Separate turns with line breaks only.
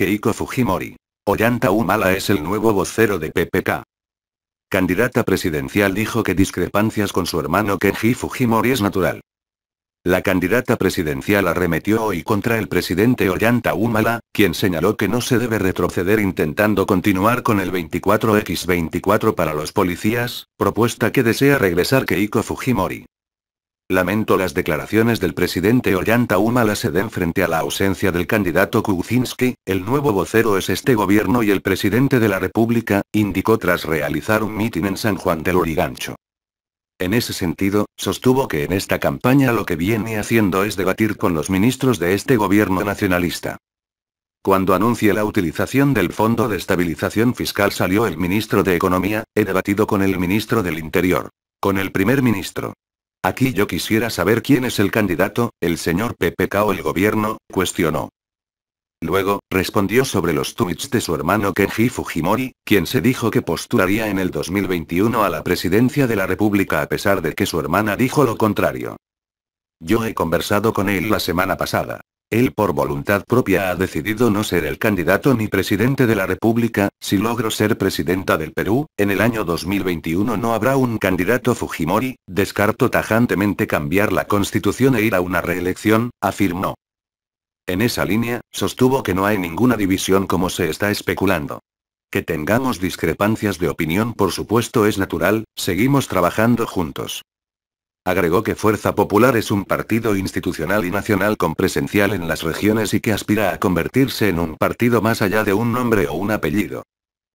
Keiko Fujimori. Ollanta Humala es el nuevo vocero de PPK. Candidata presidencial dijo que discrepancias con su hermano Kenji Fujimori es natural. La candidata presidencial arremetió hoy contra el presidente Ollanta Humala, quien señaló que no se debe retroceder intentando continuar con el 24x24 para los policías, propuesta que desea regresar Keiko Fujimori. Lamento las declaraciones del presidente Ollanta Humala Seden frente a la ausencia del candidato Kuczynski, el nuevo vocero es este gobierno y el presidente de la República, indicó tras realizar un mitin en San Juan del Origancho. En ese sentido, sostuvo que en esta campaña lo que viene haciendo es debatir con los ministros de este gobierno nacionalista. Cuando anuncie la utilización del Fondo de Estabilización Fiscal salió el ministro de Economía, he debatido con el ministro del Interior, con el primer ministro, Aquí yo quisiera saber quién es el candidato, el señor PPK o el gobierno, cuestionó. Luego, respondió sobre los tweets de su hermano Kenji Fujimori, quien se dijo que postularía en el 2021 a la presidencia de la República a pesar de que su hermana dijo lo contrario. Yo he conversado con él la semana pasada. Él por voluntad propia ha decidido no ser el candidato ni presidente de la República, si logro ser presidenta del Perú, en el año 2021 no habrá un candidato Fujimori, descarto tajantemente cambiar la constitución e ir a una reelección, afirmó. En esa línea, sostuvo que no hay ninguna división como se está especulando. Que tengamos discrepancias de opinión por supuesto es natural, seguimos trabajando juntos. Agregó que Fuerza Popular es un partido institucional y nacional con presencial en las regiones y que aspira a convertirse en un partido más allá de un nombre o un apellido.